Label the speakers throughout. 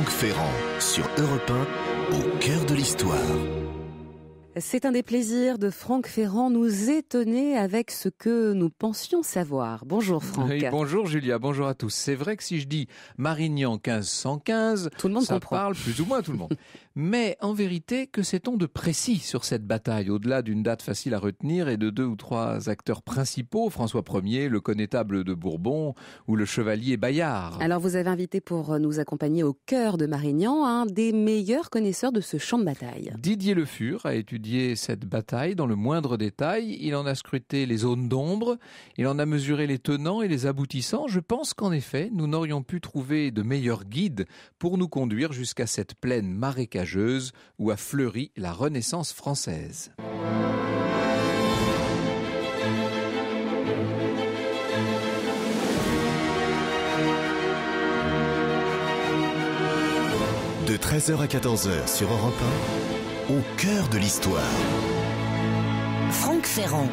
Speaker 1: Franck Ferrand sur Europe 1, au cœur de l'histoire.
Speaker 2: C'est un des plaisirs de Franck Ferrand, nous étonner avec ce que nous pensions savoir. Bonjour
Speaker 1: Franck. bonjour Julia, bonjour à tous. C'est vrai que si je dis Marignan 1515, tout le monde ça parle plus ou moins tout le monde. Mais en vérité, que sait-on de précis sur cette bataille, au-delà d'une date facile à retenir et de deux ou trois acteurs principaux, François Ier, le connétable de Bourbon ou le chevalier Bayard
Speaker 2: Alors vous avez invité pour euh, nous accompagner au cœur de Marignan un des meilleurs connaisseurs de ce champ de bataille.
Speaker 1: Didier Le Fur a étudié cette bataille dans le moindre détail, il en a scruté les zones d'ombre, il en a mesuré les tenants et les aboutissants. Je pense qu'en effet, nous n'aurions pu trouver de meilleur guide pour nous conduire jusqu'à cette plaine marécageuse où a fleuri la Renaissance française. De 13h à 14h sur Europe 1, au cœur de l'histoire.
Speaker 3: Franck Ferrand.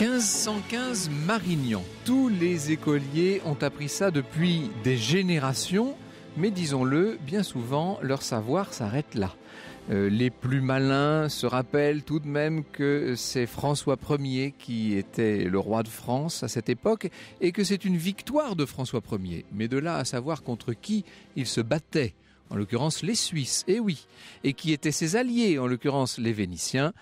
Speaker 1: 1515 Marignan. Tous les écoliers ont appris ça depuis des générations, mais disons-le, bien souvent, leur savoir s'arrête là. Euh, les plus malins se rappellent tout de même que c'est François Ier qui était le roi de France à cette époque et que c'est une victoire de François Ier. Mais de là à savoir contre qui il se battait, en l'occurrence les Suisses, et eh oui, et qui étaient ses alliés, en l'occurrence les Vénitiens,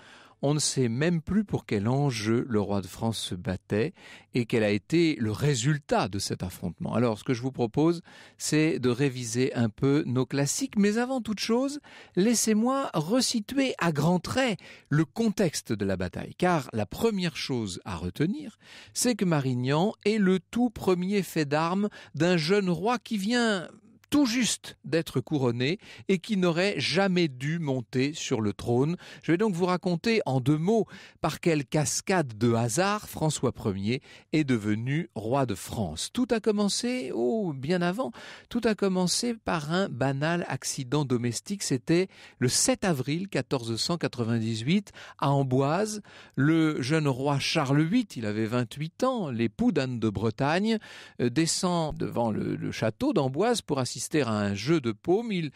Speaker 1: on ne sait même plus pour quel enjeu le roi de France se battait et quel a été le résultat de cet affrontement. Alors, ce que je vous propose, c'est de réviser un peu nos classiques. Mais avant toute chose, laissez-moi resituer à grands traits le contexte de la bataille. Car la première chose à retenir, c'est que Marignan est le tout premier fait d'armes d'un jeune roi qui vient tout juste d'être couronné et qui n'aurait jamais dû monter sur le trône. Je vais donc vous raconter en deux mots par quelle cascade de hasard François Ier est devenu roi de France. Tout a commencé, oh, bien avant, tout a commencé par un banal accident domestique. C'était le 7 avril 1498 à Amboise. Le jeune roi Charles VIII, il avait 28 ans, l'époux d'Anne de Bretagne, euh, descend devant le, château d'Amboise pour assister à un jeu de paume. Il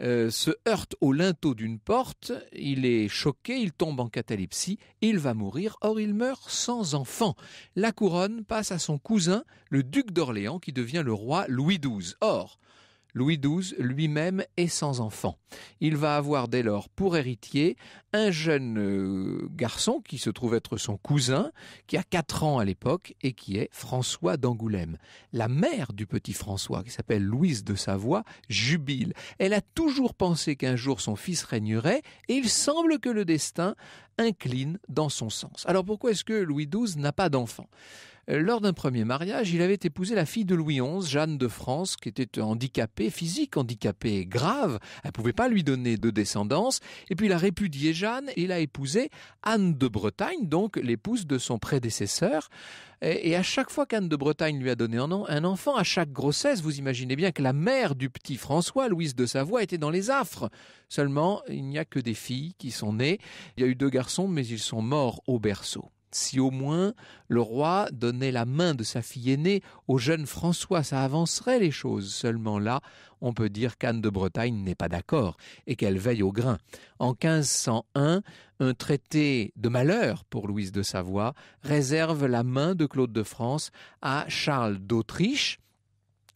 Speaker 1: euh, se heurte au linteau d'une porte, il est choqué, il tombe en catalepsie, il va mourir. Or, il meurt sans enfant. La couronne passe à son cousin, le duc d'Orléans, qui devient le roi Louis XII. Or, Louis XII lui-même est sans enfant. Il va avoir dès lors pour héritier un jeune euh, garçon qui se trouve être son cousin, qui a quatre ans à l'époque et qui est François d'Angoulême. La mère du petit François, qui s'appelle Louise de Savoie, jubile. Elle a toujours pensé qu'un jour son fils régnerait et il semble que le destin incline dans son sens. Alors pourquoi est-ce que Louis XII n'a pas d'enfant lors d'un premier mariage, il avait épousé la fille de Louis XI, Jeanne de France, qui était handicapée, physique handicapée grave. Elle ne pouvait pas lui donner de descendance. Et puis il a répudié Jeanne et il a épousé Anne de Bretagne, donc l'épouse de son prédécesseur. Et à chaque fois qu'Anne de Bretagne lui a donné un enfant, à chaque grossesse, vous imaginez bien que la mère du petit François, Louise de Savoie, était dans les affres. Seulement, il n'y a que des filles qui sont nées. Il y a eu deux garçons, mais ils sont morts au berceau si au moins le roi donnait la main de sa fille aînée au jeune François, ça avancerait les choses. Seulement là, on peut dire qu'Anne de Bretagne n'est pas d'accord et qu'elle veille au grain. En 1501, un traité de malheur pour Louise de Savoie réserve la main de Claude de France à Charles d'Autriche,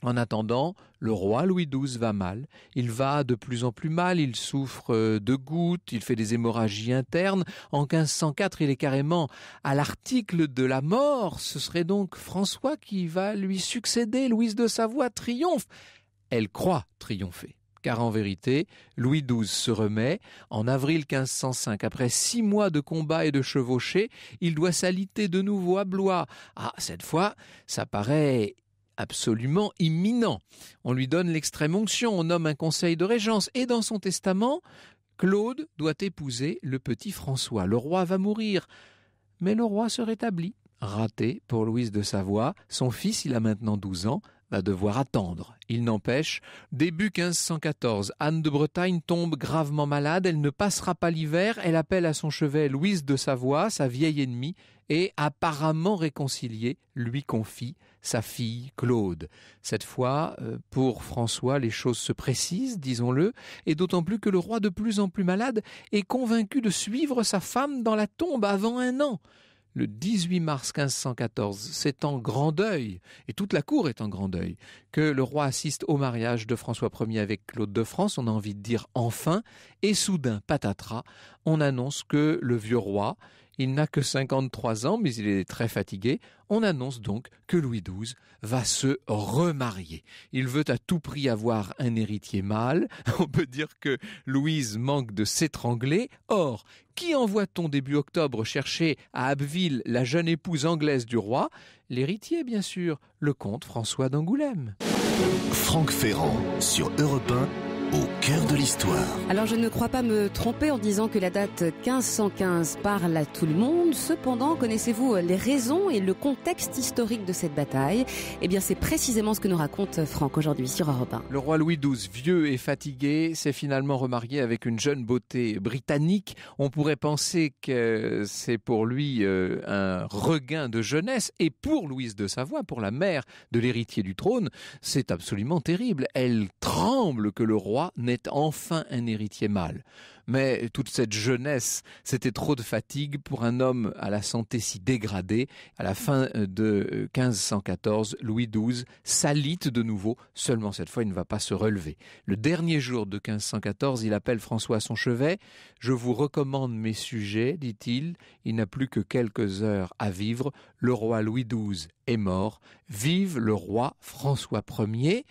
Speaker 1: en attendant, le roi Louis XII va mal. Il va de plus en plus mal, il souffre euh, de gouttes, il fait des hémorragies internes. En 1504, il est carrément à l'article de la mort. Ce serait donc François qui va lui succéder. Louise de Savoie triomphe. Elle croit triompher car en vérité, Louis XII se remet. En avril 1505, après six mois de combats et de chevauchées, il doit s'aliter de nouveau à Blois. Ah, cette fois, ça paraît absolument imminent. On lui donne l'extrême onction, on nomme un conseil de régence, et dans son testament, Claude doit épouser le petit François. Le roi va mourir, mais le roi se rétablit. Raté pour Louise de Savoie, son fils, il a maintenant 12 ans, va devoir attendre. Il n'empêche, début 1514, Anne de Bretagne tombe gravement malade, elle ne passera pas l'hiver, elle appelle à son chevet Louise de Savoie, sa vieille ennemie, et apparemment réconciliée, lui confie sa fille Claude. Cette fois, euh, pour François, les choses se précisent, disons-le, et d'autant plus que le roi de plus en plus malade est convaincu de suivre sa femme dans la tombe avant un an. Le 18 mars 1514, c'est en grand deuil, et toute la cour est en grand deuil, que le roi assiste au mariage de François Ier avec Claude de France, on a envie de dire enfin, et soudain, patatras, on annonce que le vieux roi, il n'a que 53 ans, mais il est très fatigué. On annonce donc que Louis XII va se remarier. Il veut à tout prix avoir un héritier mâle. On peut dire que Louise manque de s'étrangler. Or, qui envoie-t-on début octobre chercher à Abbeville la jeune épouse anglaise du roi L'héritier, bien sûr, le comte François d'Angoulême. Franck Ferrand sur Europe 1 au cœur de l'histoire.
Speaker 2: Alors je ne crois pas me tromper en disant que la date 1515 parle à tout le monde. Cependant, connaissez-vous les raisons et le contexte historique de cette bataille Eh bien c'est précisément ce que nous raconte Franck aujourd'hui sur Europe 1. Le
Speaker 1: roi Louis XII, vieux et fatigué, s'est finalement remarié avec une jeune beauté britannique. On pourrait penser que c'est pour lui euh, un regain de jeunesse et pour Louise de Savoie, pour la mère de l'héritier du trône, c'est absolument terrible. Elle tremble que le roi n'est enfin un héritier mâle. Mais toute cette jeunesse, c'était trop de fatigue pour un homme à la santé si dégradée. À la fin euh, de 1514, euh, Louis XII s'alite de nouveau, seulement cette fois il ne va pas se relever. Le dernier jour de 1514, il appelle François à son chevet. Je vous recommande mes sujets, dit-il. Il, il n'a plus que quelques heures à vivre. Le roi Louis XII est mort. Vive le roi François Ier.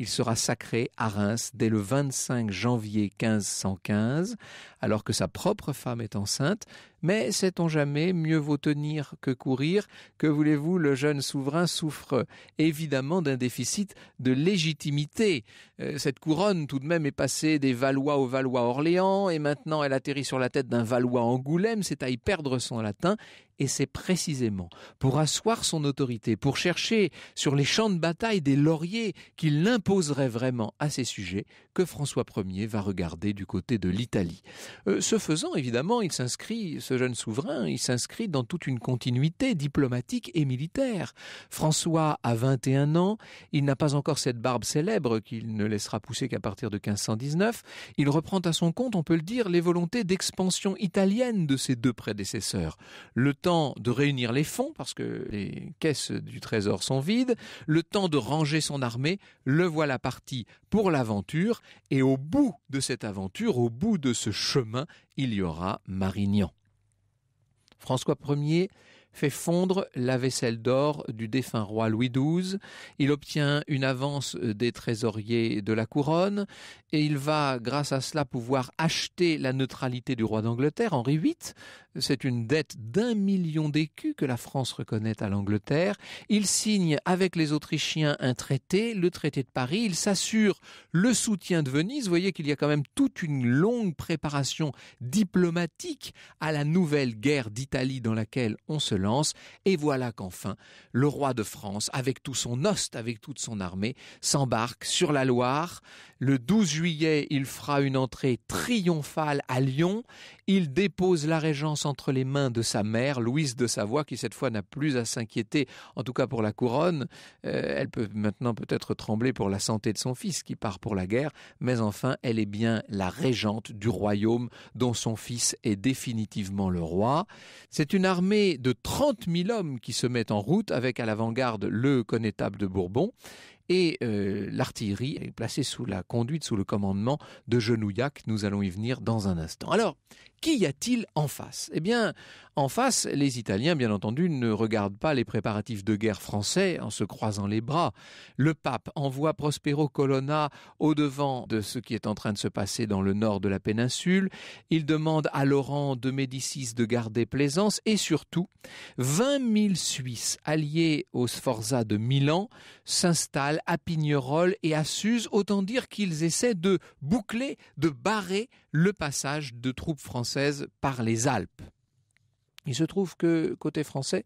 Speaker 1: Il sera sacré à Reims dès le 25 janvier 1515 alors que sa propre femme est enceinte, mais sait-on jamais, mieux vaut tenir que courir, que voulez-vous, le jeune souverain souffre évidemment d'un déficit de légitimité. Euh, cette couronne tout de même est passée des Valois aux Valois-Orléans, et maintenant elle atterrit sur la tête d'un Valois-Angoulême, c'est à y perdre son latin, et c'est précisément pour asseoir son autorité, pour chercher sur les champs de bataille des lauriers qu'il l'imposerait vraiment à ses sujets que François Ier va regarder du côté de l'Italie. Euh, ce faisant, évidemment, il s'inscrit, ce jeune souverain, il s'inscrit dans toute une continuité diplomatique et militaire. François a 21 ans, il n'a pas encore cette barbe célèbre qu'il ne laissera pousser qu'à partir de 1519. Il reprend à son compte, on peut le dire, les volontés d'expansion italienne de ses deux prédécesseurs. Le temps de réunir les fonds, parce que les caisses du trésor sont vides, le temps de ranger son armée, le voilà parti pour l'aventure, et au bout de cette aventure, au bout de ce il y aura Marignan. François Ier fait fondre la vaisselle d'or du défunt roi Louis XII, il obtient une avance des trésoriers de la couronne, et il va, grâce à cela, pouvoir acheter la neutralité du roi d'Angleterre, Henri VIII. C'est une dette d'un million d'écus que la France reconnaît à l'Angleterre. Il signe avec les Autrichiens un traité, le traité de Paris. Il s'assure le soutien de Venise. Vous voyez qu'il y a quand même toute une longue préparation diplomatique à la nouvelle guerre d'Italie dans laquelle on se lance. Et voilà qu'enfin, le roi de France, avec tout son host avec toute son armée, s'embarque sur la Loire le 12 juillet, il fera une entrée triomphale à Lyon. Il dépose la régence entre les mains de sa mère, Louise de Savoie, qui cette fois n'a plus à s'inquiéter, en tout cas pour la couronne. Euh, elle peut maintenant peut-être trembler pour la santé de son fils qui part pour la guerre, mais enfin, elle est bien la régente du royaume dont son fils est définitivement le roi. C'est une armée de 30 000 hommes qui se met en route avec à l'avant-garde le connétable de Bourbon et euh, l'artillerie est placée sous la conduite, sous le commandement de Genouillac. Nous allons y venir dans un instant. Alors, qu'y a-t-il en face Eh bien, en face, les Italiens, bien entendu, ne regardent pas les préparatifs de guerre français en se croisant les bras. Le pape envoie Prospero Colonna au-devant de ce qui est en train de se passer dans le nord de la péninsule. Il demande à Laurent de Médicis de garder plaisance et surtout, 20 000 Suisses alliés aux Sforza de Milan s'installent à Pignerol et à Suse. Autant dire qu'ils essaient de boucler, de barrer le passage de troupes françaises par les Alpes. Il se trouve que, côté français,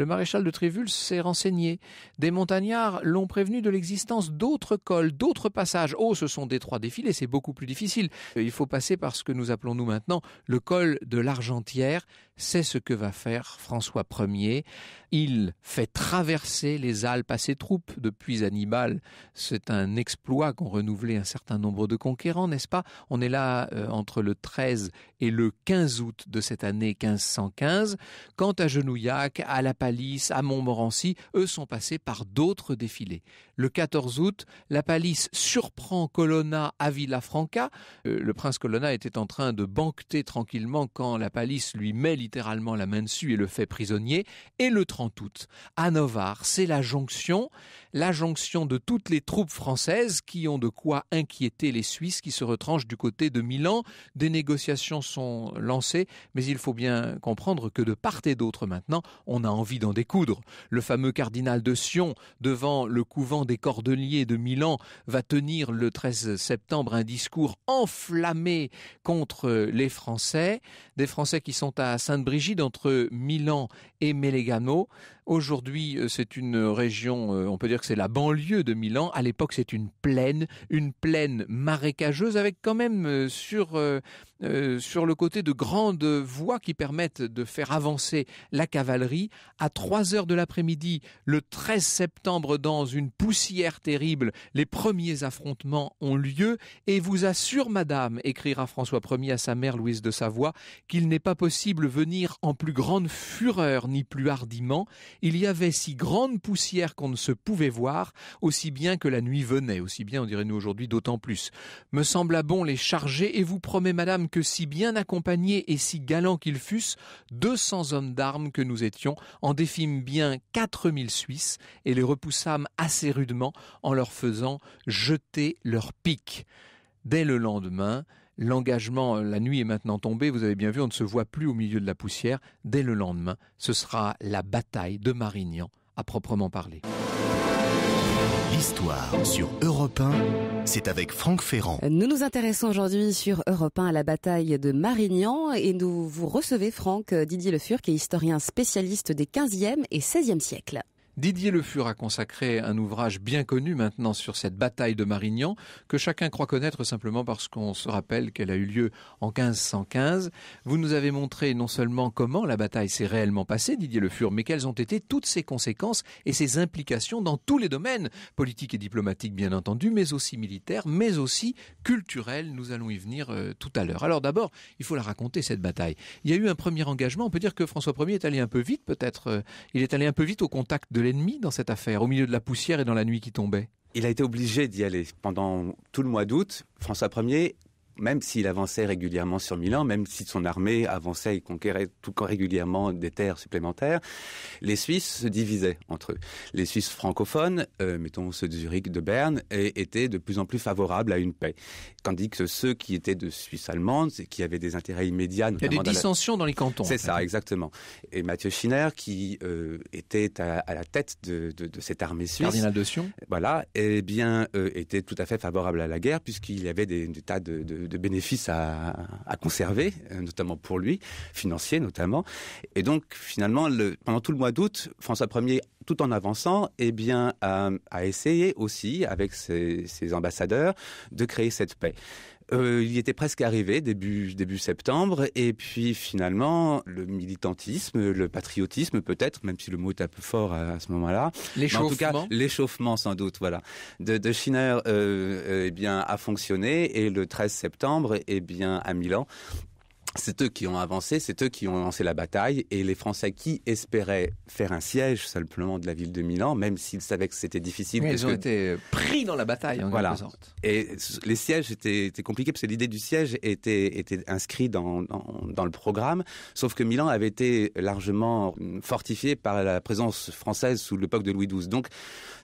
Speaker 1: le maréchal de Trivul s'est renseigné. Des montagnards l'ont prévenu de l'existence d'autres cols, d'autres passages. Oh, ce sont des trois défilés, c'est beaucoup plus difficile. Il faut passer par ce que nous appelons nous maintenant le col de l'Argentière. C'est ce que va faire François Ier. Il fait traverser les Alpes à ses troupes depuis Hannibal. C'est un exploit qu'ont renouvelé un certain nombre de conquérants, n'est-ce pas On est là euh, entre le 13 et le 15 août de cette année 1515. Quant à Genouillac, à la à Montmorency, eux sont passés par d'autres défilés. Le 14 août, la Palisse surprend Colonna à Villafranca. Euh, le prince Colonna était en train de banqueter tranquillement quand la Palisse lui met littéralement la main dessus et le fait prisonnier. Et le 30 août, à Novare, c'est la jonction, la jonction de toutes les troupes françaises qui ont de quoi inquiéter les Suisses qui se retranchent du côté de Milan. Des négociations sont lancées, mais il faut bien comprendre que de part et d'autre maintenant, on a envie d'en découdre. Le fameux cardinal de Sion, devant le couvent des Cordeliers de Milan, va tenir le 13 septembre un discours enflammé contre les Français, des Français qui sont à Sainte-Brigide entre Milan et Melegano. Aujourd'hui, euh, c'est une région, euh, on peut dire que c'est la banlieue de Milan. À l'époque, c'est une plaine, une plaine marécageuse avec quand même euh, sur, sur le côté de grandes voies qui permettent de faire avancer la cavalerie à 3 heures de l'après-midi, le 13 septembre, dans une poussière terrible, les premiers affrontements ont lieu et vous assure, madame, écrira François Ier à sa mère Louise de Savoie, qu'il n'est pas possible venir en plus grande fureur ni plus hardiment. Il y avait si grande poussière qu'on ne se pouvait voir, aussi bien que la nuit venait, aussi bien, on dirait nous aujourd'hui, d'autant plus. Me sembla bon les charger et vous promets, madame, que si bien accompagnés et si galants qu'ils fussent, 200 hommes d'armes que nous étions en défîmes bien 4000 Suisses et les repoussâmes assez rudement en leur faisant jeter leurs pic. Dès le lendemain, l'engagement, la nuit est maintenant tombée, vous avez bien vu, on ne se voit plus au milieu de la poussière. Dès le lendemain, ce sera la bataille de Marignan à proprement parler. L'histoire sur Europe 1, c'est avec Franck Ferrand.
Speaker 2: Nous nous intéressons aujourd'hui sur Europe 1 à la bataille de Marignan et nous vous recevez Franck Didier Le Fur qui est historien spécialiste des 15e et 16e siècles.
Speaker 1: Didier Le Fur a consacré un ouvrage bien connu maintenant sur cette bataille de Marignan, que chacun croit connaître simplement parce qu'on se rappelle qu'elle a eu lieu en 1515. Vous nous avez montré non seulement comment la bataille s'est réellement passée, Didier Le Fur, mais quelles ont été toutes ses conséquences et ses implications dans tous les domaines, politiques et diplomatiques bien entendu, mais aussi militaires, mais aussi culturels. Nous allons y venir euh, tout à l'heure. Alors d'abord, il faut la raconter cette bataille. Il y a eu un premier engagement. On peut dire que François Ier est allé un peu vite, peut-être. Euh, il est allé un peu vite au contact de ennemi dans cette affaire, au milieu
Speaker 3: de la poussière et dans la nuit qui tombait il a été obligé d'y aller. Pendant tout le mois d'août, François Ier même s'il avançait régulièrement sur Milan, même si son armée avançait et conquérait tout régulièrement des terres supplémentaires, les Suisses se divisaient entre eux. Les Suisses francophones, euh, mettons ceux de Zurich, de Berne, et, étaient de plus en plus favorables à une paix. Tandis que ceux qui étaient de Suisse allemande, qui avaient des intérêts immédiats... Il y a des dissensions
Speaker 1: dans, les cantons. C'est ça,
Speaker 3: exactement. Et Mathieu Schinner, qui euh, était à, la tête de, cette armée suisse... Cardinal de Sion. Voilà, eh bien, euh, était tout à fait favorable à la guerre, puisqu'il y avait des, tas de de bénéfices à, conserver, euh, notamment pour lui, financiers notamment. Et donc, finalement, pendant tout le mois d'août, François Ier tout en avançant, eh bien, à, essayer aussi, avec ses, ambassadeurs, de créer cette paix. Euh, il était presque arrivé début début septembre et puis finalement le militantisme, le patriotisme peut-être, même si le mot est un peu fort à, ce moment-là. L'échauffement. En tout cas, l'échauffement sans doute, voilà. De, de Schinner, euh, euh eh bien, a fonctionné et le 13 septembre, eh bien, à Milan, c'est eux qui ont avancé, c'est eux qui ont lancé la bataille, et les Français qui espéraient faire un siège simplement de la ville de Milan, même s'ils savaient que c'était difficile. Mais ils ont été pris dans la bataille, en voilà. Et les sièges étaient, compliqués parce que l'idée du siège était, était inscrite dans, le programme, sauf que Milan avait été largement fortifié par la présence française sous l'époque de Louis XII. Donc,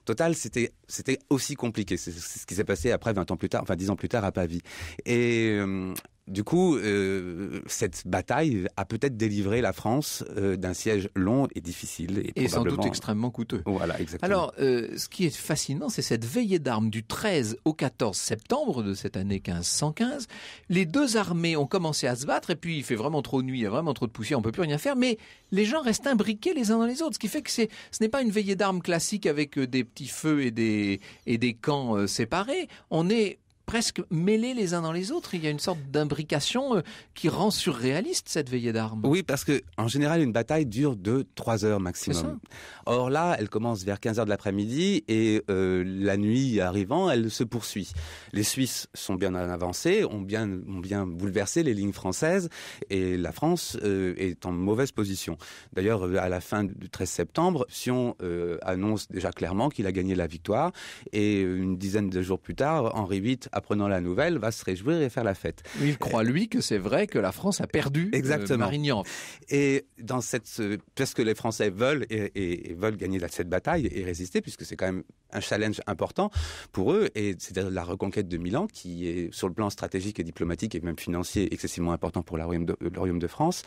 Speaker 3: total, c'était c'était aussi compliqué. C'est ce qui s'est passé après 20 ans plus tard, enfin 10 ans plus tard à Pavie. Et euh, du coup, euh, cette bataille a peut-être délivré la France euh, d'un siège long et difficile. Et, sans doute extrêmement coûteux. Voilà, exactement. Alors,
Speaker 1: euh, ce qui est fascinant, c'est cette veillée d'armes du 13 au 14 septembre de cette année 1515. Les deux armées ont commencé à se battre, et puis il fait vraiment trop nuit, il y a vraiment trop de poussière, on peut plus rien faire, mais les gens restent imbriqués les uns dans les autres, ce qui fait que c'est, ce n'est pas une veillée d'armes classique avec des petits feux et des, et des camps séparés. On est presque mêlés les uns dans les autres. Il y a une sorte d'imbrication euh, qui rend surréaliste cette veillée d'armes. Oui,
Speaker 3: parce que en général, une bataille dure de 3 heures maximum. Or là, elle commence vers 15 heures de l'après-midi et euh, la nuit arrivant, elle se poursuit. Les Suisses sont bien avancés, ont bien, bien bouleversé les lignes françaises et la France euh, est en mauvaise position. D'ailleurs, à la fin du 13 septembre, Sion annonce déjà clairement qu'il a gagné la victoire et une dizaine de jours plus tard, Henri VIII apprenant la nouvelle, va se réjouir et faire la fête. Il croit, lui, que c'est vrai que la France a perdu euh, Exactement. Marignan. Et dans cette, parce que les Français veulent et, veulent gagner cette bataille et résister, puisque c'est quand même un challenge important pour eux, et c'est la reconquête de Milan qui est, sur le plan stratégique et diplomatique et même financier, excessivement important pour de, le de France.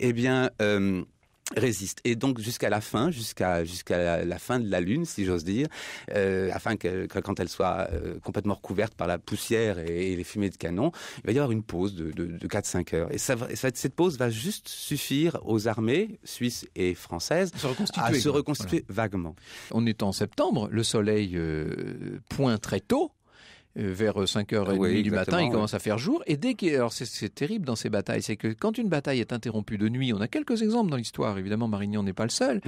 Speaker 3: Eh bien, euh, résiste. Et donc jusqu'à la fin, jusqu'à jusqu'à la, fin de la Lune, si j'ose dire, euh, afin que, que, quand elle soit euh, complètement recouverte par la poussière et, les fumées de canon, il va y avoir une pause de, de, de 4-5 heures. Et, ça, cette pause va juste suffire aux armées suisses et françaises à se reconstituer vaguement. On est en septembre,
Speaker 1: le soleil euh, pointe très tôt, euh, vers 5h30 euh, du matin, il commence à faire jour. Et dès qu'il, alors c'est terrible dans ces batailles, c'est que quand une bataille est interrompue de nuit, on a quelques exemples dans l'histoire. Évidemment, Marignan n'est pas le seul.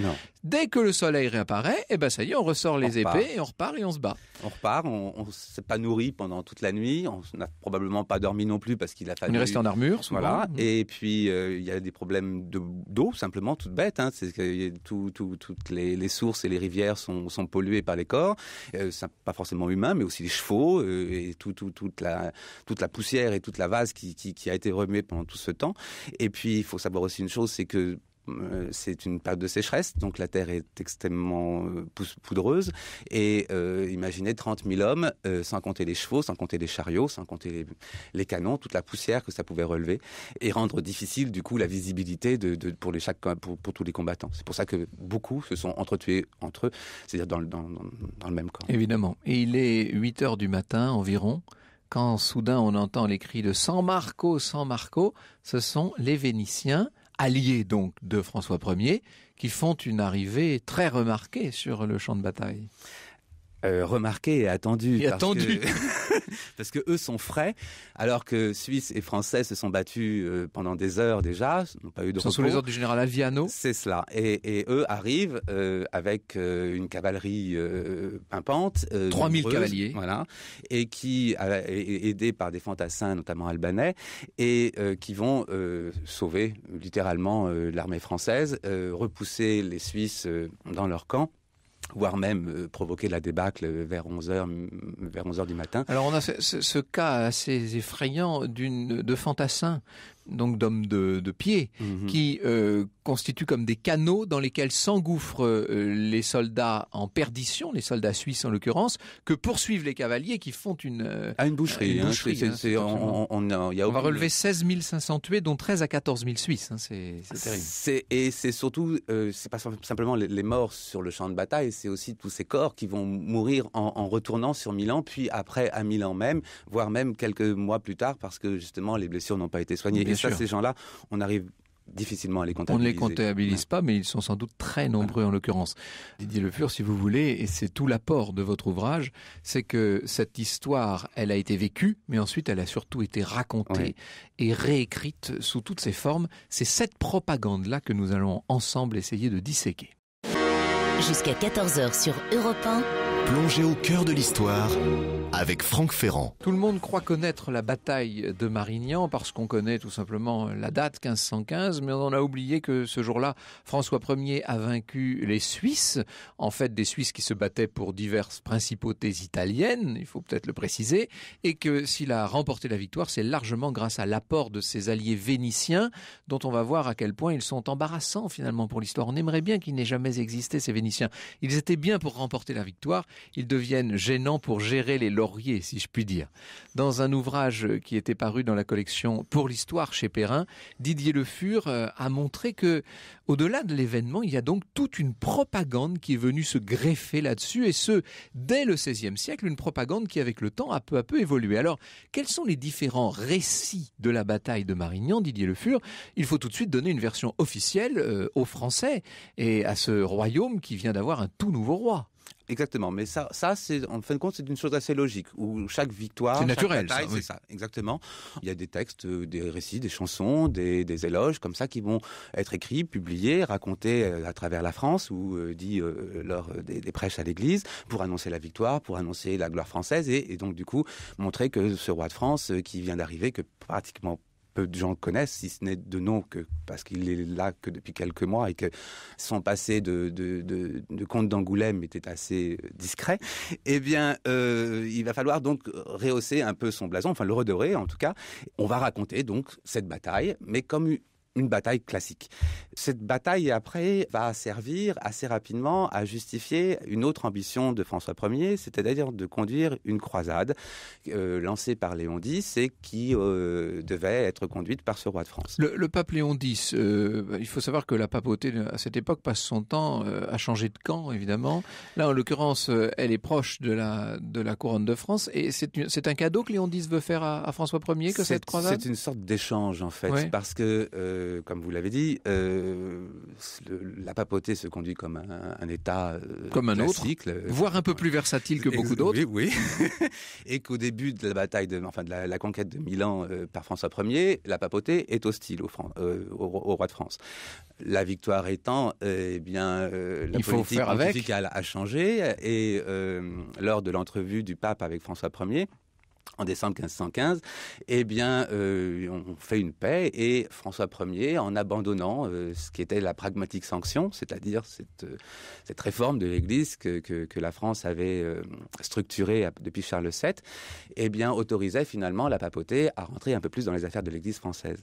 Speaker 1: Dès que le soleil réapparaît, et eh ben ça y est, on ressort
Speaker 3: les épées et on repart et on se bat. On repart, on, ne s'est pas nourri pendant toute la nuit, on n'a probablement pas dormi non plus parce qu'il a fallu. On est resté en armure, voilà. Mm. Et puis euh, il y a des problèmes d'eau, simplement, toute bête. Hein. C'est toutes les, sources et les rivières sont, polluées par les corps, pas forcément humains, mais aussi les chevaux et toute, la, toute la poussière et toute la vase qui a été remuée pendant tout ce temps. Et puis, il faut savoir aussi une chose, c'est que euh, c'est une période de sécheresse, donc la terre est extrêmement euh, poudreuse. Et euh, imaginez 30 000 hommes, sans compter les chevaux, sans compter les chariots, sans compter les, canons, toute la poussière que ça pouvait relever, et rendre difficile du coup la visibilité pour, tous les combattants. C'est pour ça que beaucoup se sont entretués entre eux, c'est-à-dire dans, le même camp.
Speaker 1: Évidemment. Et il est 8 heures du matin environ quand soudain on entend les cris de San Marco, San Marco, ce sont les Vénitiens alliés donc de François Ier, qui font une arrivée très remarquée sur le champ de bataille.
Speaker 3: Euh, remarqué et attendu. parce attendu. Que... parce que eux sont frais, alors que Suisses et Français se sont battus euh, pendant des heures déjà, n'ont pas eu de Ils sont sous les ordres du général Aviano. C'est cela. Et, et, eux arrivent euh, avec une cavalerie pimpante. 3000 cavaliers. Voilà. Et qui, est aidés par des fantassins, notamment albanais, et qui vont sauver littéralement l'armée française, repousser les Suisses dans leur camp voire même euh, provoquer la débâcle vers 11h vers 11 du matin.
Speaker 1: Alors on a ce, cas assez effrayant d'une de fantassin donc d'hommes de, pied, mhm. qui euh, constituent comme des canaux dans lesquels s'engouffrent euh, les soldats en perdition, les soldats suisses en l'occurrence, que poursuivent les cavaliers qui font une... à une boucherie. on,
Speaker 3: a va relever
Speaker 1: 16 500 tués, dont 13 à 14 000 Suisses. Hein, c'est,
Speaker 3: terrible. et c'est surtout, euh, c'est pas simplement les, morts sur le champ de bataille, c'est aussi tous ces corps qui vont mourir en, retournant sur Milan, puis après à Milan même, voire même quelques mois plus tard, parce que justement les blessures n'ont pas été soignées ça, ces gens-là, on arrive difficilement à les comptabiliser. On ne les comptabilise
Speaker 1: pas, mais ils sont sans doute très nombreux en l'occurrence. Didier Le Fur, si vous voulez, et c'est tout l'apport de votre ouvrage, c'est que cette histoire, elle a été vécue, mais ensuite elle a surtout été racontée et réécrite sous toutes ses formes. C'est cette propagande-là que nous allons ensemble essayer de disséquer.
Speaker 2: Jusqu'à 14h sur Europe 1.
Speaker 1: Plongez au cœur de l'histoire avec Franck Ferrand. Tout le monde croit connaître la bataille de Marignan parce qu'on connaît tout simplement la date 1515, mais on a oublié que ce jour-là, François Ier a vaincu les Suisses, en fait des Suisses qui se battaient pour diverses principautés italiennes, il faut peut-être le préciser, et que s'il a remporté la victoire, c'est largement grâce à l'apport de ses alliés vénitiens, dont on va voir à quel point ils sont embarrassants finalement pour l'histoire. On aimerait bien qu'ils n'aient jamais existé, ces vénitiens. Ils étaient bien pour remporter la victoire, ils deviennent gênants pour gérer les si je puis dire. Dans un ouvrage qui était paru dans la collection Pour l'histoire chez Perrin, Didier Le Fur euh, a montré que, au-delà de l'événement, il y a donc toute une propagande qui est venue se greffer là-dessus, et ce, dès le XVIe siècle, une propagande qui, avec le temps, a peu à peu évolué. Alors, quels sont les différents récits de la bataille de Marignan, Didier Le Fur Il faut tout de suite donner une version officielle
Speaker 3: euh, aux Français et à ce royaume qui vient d'avoir un tout nouveau roi. Exactement, mais ça, ça c'est en fin de compte, c'est une chose assez logique où chaque victoire, c'est naturel, bataille, c'est ça, exactement. Il y a des textes, euh, des récits, des chansons, des, éloges comme ça qui vont être écrits, publiés, racontés euh, à travers la France ou euh, dit lors des, prêches à l'Église pour annoncer la victoire, pour annoncer la gloire française et, et donc du coup montrer que ce roi de France qui vient d'arriver, que pratiquement gens connaissent, si ce n'est de nom que parce qu'il est là que depuis quelques mois et que son passé de, de, comte d'Angoulême était assez euh, discret. Eh bien, euh, il va falloir donc rehausser un peu son blason, enfin le redorer en tout cas. On va raconter donc cette bataille, mais comme une bataille classique. Cette bataille après va servir assez rapidement à justifier une autre ambition de François Ier, c'est-à-dire de conduire une croisade euh, lancée par Léon X et qui euh, devait être conduite par ce roi de France.
Speaker 1: Le, pape Léon X, euh, il faut savoir que la papauté à cette époque passe son temps à changer de camp, évidemment. Là, en l'occurrence, elle est proche de la de la couronne de France et c'est un cadeau que Léon X veut faire à, François Ier que cette croisade. C'est une
Speaker 3: sorte d'échange en fait, parce que euh, comme vous l'avez dit, euh, la papauté se conduit comme un, état euh, comme un autre, voire un
Speaker 1: peu plus versatile que beaucoup d'autres.
Speaker 3: Oui, oui. et qu'au début de la bataille, de, enfin de la, conquête de Milan par François Ier, la papauté est hostile au, roi de France. La victoire étant, eh bien, la Il politique a changé et lors de l'entrevue du pape avec François Ier, en décembre 1515, eh bien, euh, on fait une paix et François Ier, en abandonnant euh, ce qui était la pragmatique sanction, c'est-à-dire cette, euh, cette, réforme de l'Église que, que, la France avait structurée depuis Charles VII, eh bien, autorisait finalement la papauté à rentrer un peu plus dans les affaires de l'Église française.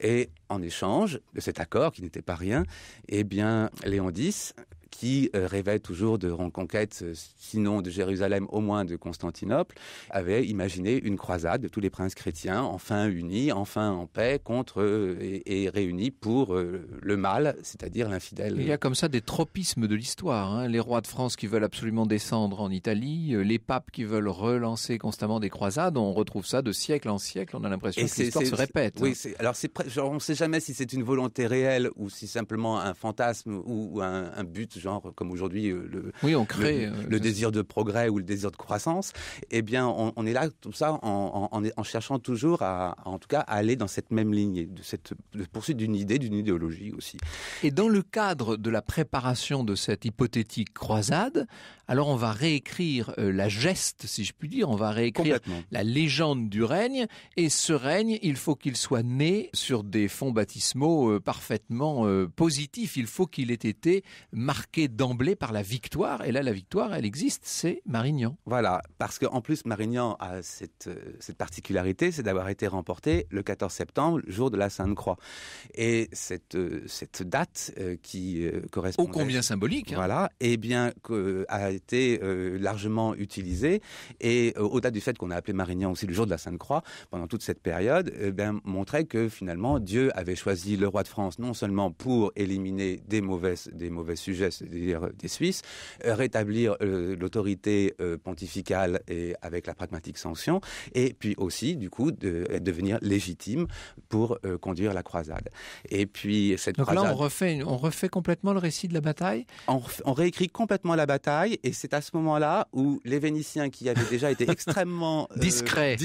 Speaker 3: Et en échange de cet accord, qui n'était pas rien, eh bien, Léon X qui euh, rêvait toujours de reconquête, euh, sinon de Jérusalem, au moins de Constantinople, avait imaginé une croisade de tous les princes chrétiens, enfin unis, enfin en paix, contre euh, et, réunis pour le mal, c'est-à-dire l'infidèle. Il y a
Speaker 1: comme ça des tropismes de l'histoire. Hein. Les rois de France qui veulent absolument descendre en Italie, les papes qui veulent relancer constamment des croisades. On retrouve ça de siècle en siècle.
Speaker 3: On a l'impression que l'histoire se répète. Oui, hein. alors on ne sait jamais si c'est une volonté réelle ou si simplement un fantasme ou, un, un but genre comme aujourd'hui euh, le, oui, on crée, euh, le, désir de progrès ou le désir de croissance, eh bien on, est là tout ça en, cherchant toujours à, en tout cas à aller dans cette même ligne, de cette poursuite d'une idée, d'une idéologie aussi.
Speaker 1: Et dans le cadre de la préparation de cette hypothétique croisade, alors on va réécrire euh, la geste, si je puis dire, on va réécrire la légende du règne, et ce règne, il faut qu'il soit né sur des fonds baptismaux parfaitement positifs, il faut qu'il ait été marqué qu'est d'emblée par la victoire. Et là, la victoire, elle existe, c'est Marignan.
Speaker 3: Voilà, parce qu'en plus, Marignan a cette, euh, cette particularité, c'est d'avoir été remporté le 14 septembre, jour de la Sainte-Croix. Et cette, euh, cette date euh, qui correspond... au combien symbolique hein. Voilà, et eh bien, que, a été largement utilisée. Et au-delà du fait qu'on a appelé Marignan aussi le jour de la Sainte-Croix, pendant toute cette période, ben, montrait que finalement, Dieu avait choisi le roi de France non seulement pour éliminer des mauvais, des mauvais sujets c'est-à-dire euh, des Suisses, euh, rétablir euh, l'autorité pontificale et avec la pragmatique sanction, et puis aussi, du coup, de, devenir légitime pour conduire la croisade. Et puis cette Donc là, on refait, on refait complètement le récit de la bataille. On, réécrit complètement la bataille, et c'est à ce moment-là où les Vénitiens, qui avaient déjà été extrêmement discrets,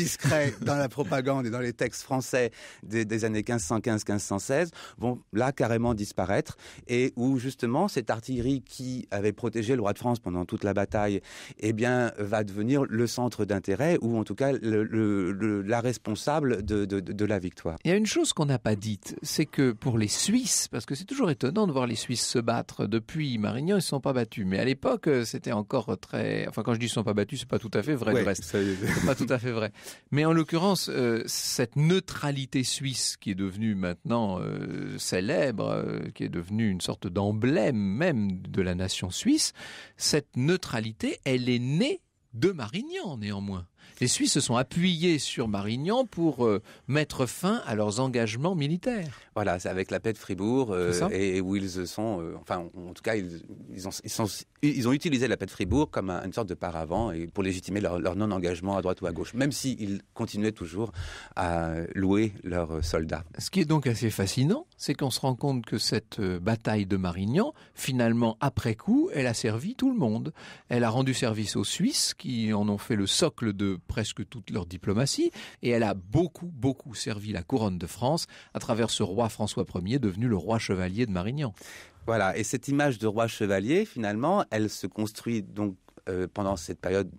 Speaker 3: dans la propagande et dans les textes français des, des années 1515-1516, vont là carrément disparaître, et où justement cette article qui avait protégé le roi de France pendant toute la bataille, eh bien, va devenir le centre d'intérêt ou en tout cas le, la responsable de, la victoire.
Speaker 1: Il y a une chose qu'on n'a pas dite, c'est que pour les Suisses, parce que c'est toujours étonnant de voir les Suisses se battre. Depuis Marignan, ils ne sont pas battus, mais à l'époque, euh, c'était encore très. Enfin, quand je dis ils ne sont pas battus, c'est pas tout à fait vrai. Ouais, reste, pas tout à fait vrai. Mais en l'occurrence, euh, cette neutralité suisse qui est devenue maintenant euh, célèbre, qui est devenue une sorte d'emblème même de la nation suisse, cette neutralité, elle est née de Marignan néanmoins. Les Suisses se sont appuyés sur Marignan pour
Speaker 3: euh, mettre fin à leurs engagements militaires. Voilà, c'est avec la paix de Fribourg euh, et, où ils sont, euh, enfin, en tout cas, ils, ont, utilisé la paix de Fribourg comme une sorte de paravent et pour légitimer leur, non-engagement à droite ou à gauche, même s'ils ils continuaient toujours à louer leurs soldats.
Speaker 1: Ce qui est donc assez fascinant, c'est qu'on se rend compte que cette bataille de Marignan, finalement, après coup, elle a servi tout le monde. Elle a rendu service aux Suisses qui en ont fait le socle de presque toute leur diplomatie, et elle a beaucoup,
Speaker 3: beaucoup servi la couronne de France à travers ce roi François Ier devenu le roi chevalier de Marignan. Voilà, et cette image de roi chevalier, finalement, elle se construit donc euh, pendant cette période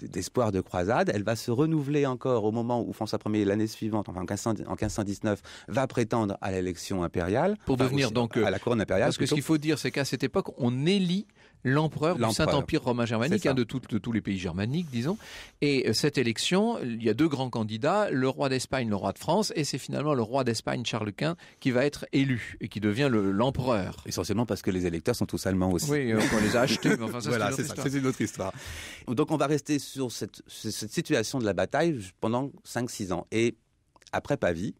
Speaker 3: d'espoir de croisade. Elle va se renouveler encore au moment où François Ier, l'année suivante, enfin en, 1519, va prétendre à l'élection impériale. Pour devenir donc... à la couronne impériale. Parce que ce qu'il faut
Speaker 1: dire, c'est qu'à cette époque, on élit l'empereur du Saint-Empire romain germanique, un hein, de, tous les pays germaniques, disons. Et euh, cette élection, il y a deux grands candidats, le roi d'Espagne, le roi de France, et c'est finalement le roi d'Espagne, Charles Quint, qui va être élu et qui devient l'empereur.
Speaker 3: Essentiellement parce que les électeurs sont tous allemands aussi. Oui, euh, on les a achetés, voilà, c'est une, autre histoire. Donc on va rester sur cette, cette situation de la bataille pendant 5-6 ans. Et après Pavie,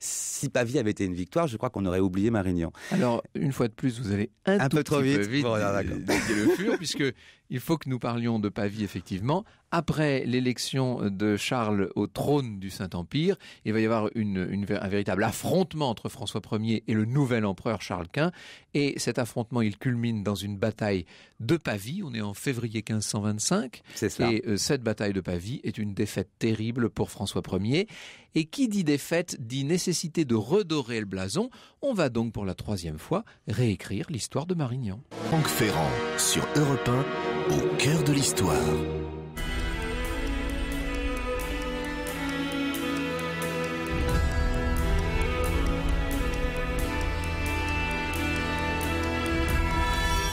Speaker 3: si Pavie avait été une victoire, je crois qu'on aurait oublié Marignan. Alors, une fois de plus, vous allez un, peu trop vite, peu vite le fur, puisque il faut que nous parlions
Speaker 1: de Pavie, effectivement. Après l'élection de Charles au trône du Saint-Empire, il va y avoir un véritable affrontement entre François Ier et le nouvel empereur Charles Quint. Et cet affrontement, il culmine dans une bataille de Pavie. On est en février 1525. C'est ça. Et euh, cette bataille de Pavie est une défaite terrible pour François Ier. Et qui dit défaite dit nécessité de redorer le blason. On va donc pour la troisième fois réécrire l'histoire de Marignan. Franck Ferrand sur Europe 1 au cœur de l'histoire.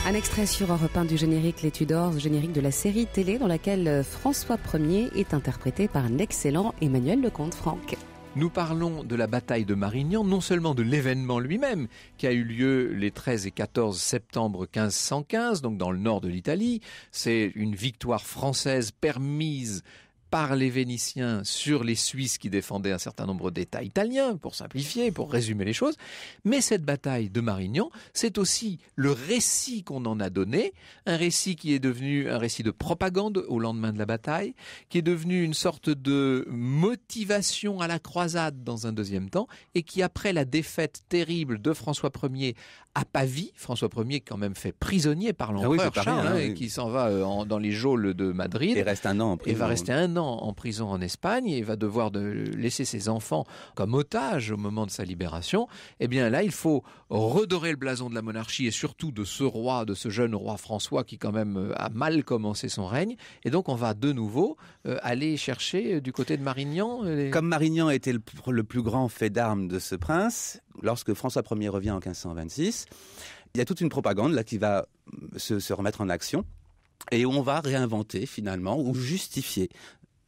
Speaker 2: Un extrait sur un repeint du générique Les Tudors, générique de la série télé dans laquelle François Ier est interprété par l'excellent Emmanuel Lecomte-Franck.
Speaker 1: Nous parlons de la bataille de Marignan, non seulement de l'événement lui-même, qui a eu lieu les 13 et 14 septembre 1515, donc dans le nord de l'Italie. C'est une victoire française permise par les Vénitiens sur les Suisses qui défendaient un certain nombre d'États italiens, pour simplifier, pour résumer les choses. Mais cette bataille de Marignan, c'est aussi le récit qu'on en a donné, un récit qui est devenu un récit de propagande au lendemain de la bataille, qui est devenu une sorte de motivation à la croisade dans un deuxième temps, et qui après la défaite terrible de François Ier à Pavie, François Ier quand même fait prisonnier par ah l'empereur hein, hein, et qui s'en va euh, dans les geôles de Madrid. Et reste un an Et va rester hein. un an en prison en Espagne et va devoir de laisser ses enfants comme otages au moment de sa libération, eh bien là, il faut redorer le blason de la monarchie et surtout de ce roi, de ce jeune roi François qui quand même euh, a mal commencé son règne.
Speaker 3: Et donc on va de nouveau euh, aller chercher euh, du côté de Marignan. Comme Marignan était le, plus grand fait d'armes de ce prince, lorsque François Ier revient en 1526, il y a toute une propagande là qui va se, se remettre en action et on va réinventer finalement ou justifier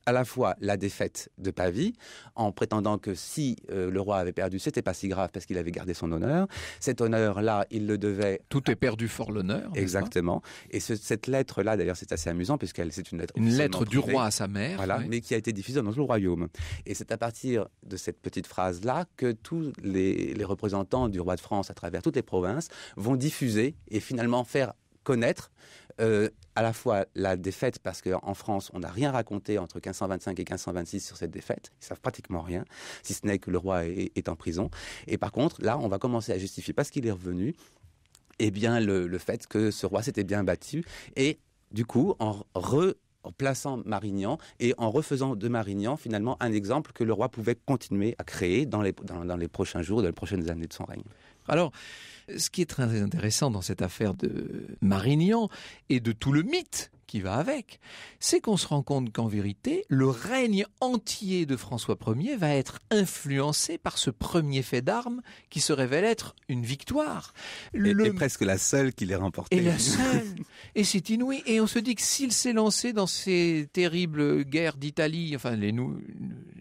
Speaker 3: à la fois la défaite de Pavie, en prétendant que si euh, le roi avait perdu, c'était pas si grave parce qu'il avait gardé son honneur. Cet honneur-là, il le devait. Tout est perdu fort l'honneur. Exactement. Et cette lettre-là, d'ailleurs, c'est assez amusant puisqu'elle c'est une lettre. Une lettre du roi à sa mère. mais qui a été diffusée dans le royaume. Et c'est à partir de cette petite phrase-là que tous les représentants du roi de France à travers toutes les provinces vont diffuser et finalement faire connaître euh, à la fois la défaite, parce qu'en France, on n'a rien raconté entre 1525 et 1526 sur cette défaite, ils savent pratiquement rien, si ce n'est que le roi est, en prison. Et par contre, là, on va commencer à justifier, parce qu'il est revenu, eh bien, le, fait que ce roi s'était bien battu. Et du coup, en replaçant Marignan et en refaisant de Marignan finalement un exemple que le roi pouvait continuer à créer dans les, dans les prochains jours, dans les prochaines années de son règne. Alors, ce qui est
Speaker 1: très intéressant dans cette affaire de Marignan et de tout le mythe qui va avec, c'est qu'on se rend compte qu'en vérité, le règne entier de François Ier va être influencé par ce premier fait d'armes qui se révèle être une victoire.
Speaker 3: Le... Et, presque la seule qui l'ait remportée. Et la seule.
Speaker 1: et c'est inouï. Et on se dit que s'il s'est lancé dans ces terribles guerres d'Italie, enfin les,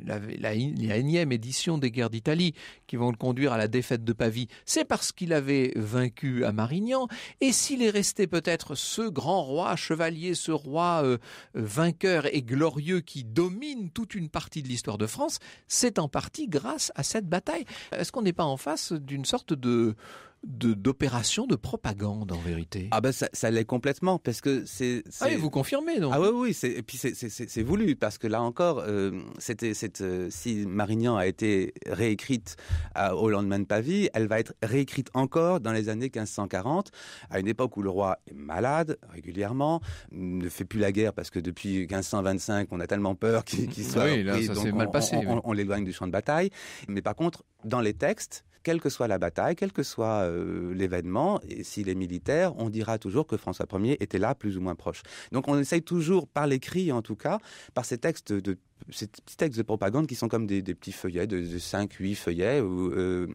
Speaker 1: la, énième édition des guerres d'Italie qui vont le conduire à la défaite de Pavie, c'est parce qu'il avait vaincu à Marignan, et s'il est resté peut-être ce grand roi chevalier, ce roi euh, vainqueur et glorieux qui domine toute une partie de l'histoire de France, c'est en partie grâce à cette bataille. Est-ce qu'on n'est pas en face d'une sorte de d'opérations de, de, propagande en vérité.
Speaker 3: Ah ben ça, l'est complètement parce que c'est. Ah oui, vous confirmez donc. Ah oui oui c'est et puis c'est voulu parce que là encore euh, c'était cette euh, si Marignan a été réécrite à, au lendemain de Pavie, elle va être réécrite encore dans les années 1540 à une époque où le roi est malade régulièrement, ne fait plus la guerre parce que depuis 1525 on a tellement peur qu'il soit. Oui ça s'est mal passé. on, on l'éloigne du champ de bataille, mais par contre dans les textes quelle que soit la bataille, quel que soit euh, l'événement, et s'il est militaire, on dira toujours que François Ier était là, plus ou moins proche. Donc on essaye toujours, par l'écrit en tout cas, par ces textes de, ces petits textes de propagande qui sont comme des, petits feuillets, de, 5, 8 feuillets, euh,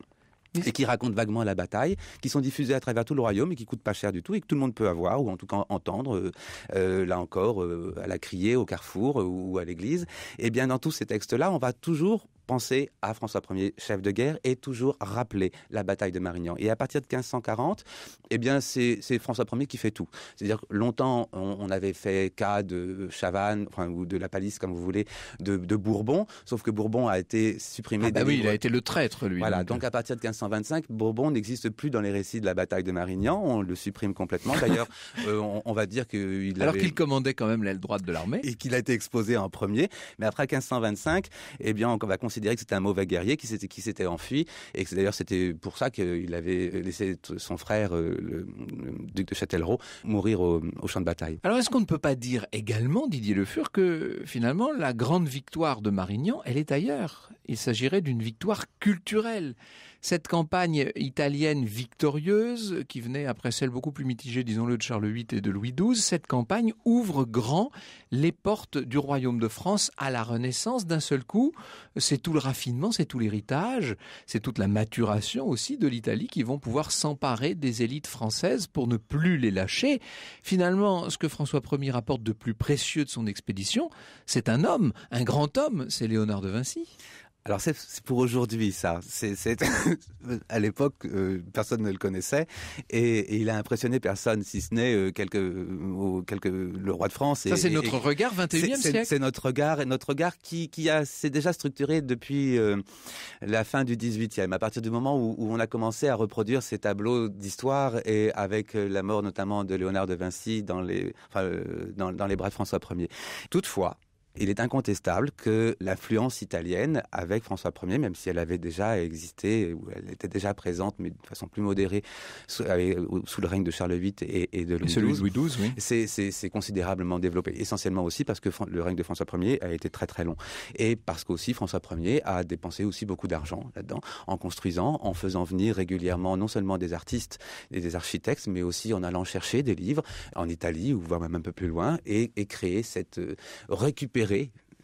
Speaker 3: et qui racontent vaguement la bataille, qui sont diffusés à travers tout le royaume et qui coûtent pas cher du tout et que tout le monde peut avoir ou en tout cas entendre, euh, là encore, à la criée, au carrefour ou à l'église. Et eh bien dans tous ces textes-là, on va toujours penser à François Ier, chef de guerre, et toujours rappeler la bataille de Marignan. Et à partir de 1540, eh bien, c'est François Ier qui fait tout. C'est-à-dire que longtemps, on, avait fait cas de Chavannes, enfin, ou de la Palisse, comme vous voulez, de, Bourbon, sauf que Bourbon a été supprimé. Ah bah il a été le traître, lui. Voilà, donc, à partir de 1525, Bourbon n'existe plus dans les récits de la bataille de Marignan, on le supprime complètement. D'ailleurs, euh, on, va dire qu'il Alors qu'il commandait quand même l'aile droite de l'armée. Et qu'il a été exposé en premier, mais après 1525, eh bien, on va considérer c'est-à-dire que c'était un mauvais guerrier qui s'était, qui s'était enfui, et que d'ailleurs c'était pour ça qu'il avait laissé son frère, euh, le, duc de Châtellerault, mourir au, au, champ de bataille.
Speaker 1: Alors est-ce qu'on ne peut pas dire également, Didier Le Fur, que finalement la grande victoire de Marignan, elle est ailleurs Il s'agirait d'une victoire culturelle. Cette campagne italienne victorieuse, qui venait après celle beaucoup plus mitigée, disons-le, de Charles VIII et de Louis XII, cette campagne ouvre grand les portes du royaume de France à la Renaissance d'un seul coup. C'est tout le raffinement, c'est tout l'héritage, c'est toute la maturation aussi de l'Italie qui vont pouvoir s'emparer des élites françaises pour ne plus les lâcher. Finalement, ce que François Ier apporte de plus précieux de son expédition, c'est un homme, un grand homme, c'est Léonard de Vinci. Alors c'est
Speaker 3: pour aujourd'hui ça. C'est à l'époque euh, personne ne le connaissait et, il a impressionné personne si ce n'est euh, quelques euh, quelques le roi de France. Et, ça c'est notre regard 21e siècle. C'est notre regard et notre regard qui qui a s'est déjà structuré depuis la fin du 18e à partir du moment où, on a commencé à reproduire ces tableaux d'histoire et avec la mort notamment de Léonard de Vinci dans les enfin, dans, dans les bras de François Ier. Toutefois, il est incontestable que l'influence italienne avec François Ier, même si elle avait déjà existé, ou elle était déjà présente, mais de façon plus modérée, sous, le règne de Charles VIII et, de Louis, XII, c'est considérablement développé. Essentiellement aussi parce que le règne de François Ier a été très très long. Et parce qu'aussi François Ier a dépensé aussi beaucoup d'argent là-dedans, en construisant, en faisant venir régulièrement non seulement des artistes et des architectes, mais aussi en allant chercher des livres en Italie ou voire même un peu plus loin, et, et créer cette euh, récupération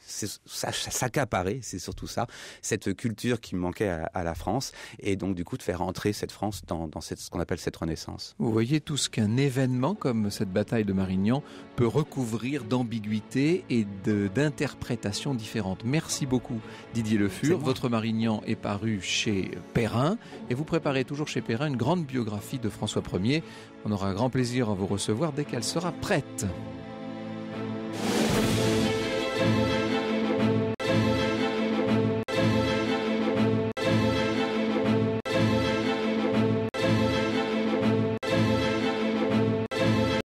Speaker 3: s'accaparer, c'est surtout ça, cette culture qui manquait à, la France, et donc du coup de faire entrer cette France dans, ce qu'on appelle cette renaissance.
Speaker 1: Vous voyez tout ce qu'un événement comme cette bataille de Marignan peut recouvrir d'ambiguïté et d'interprétations différentes. Merci beaucoup Didier Le Fur. Votre Marignan est paru chez Perrin, et vous préparez toujours chez Perrin une grande biographie de François Ier. On aura grand plaisir à vous recevoir dès qu'elle sera prête. Thank you.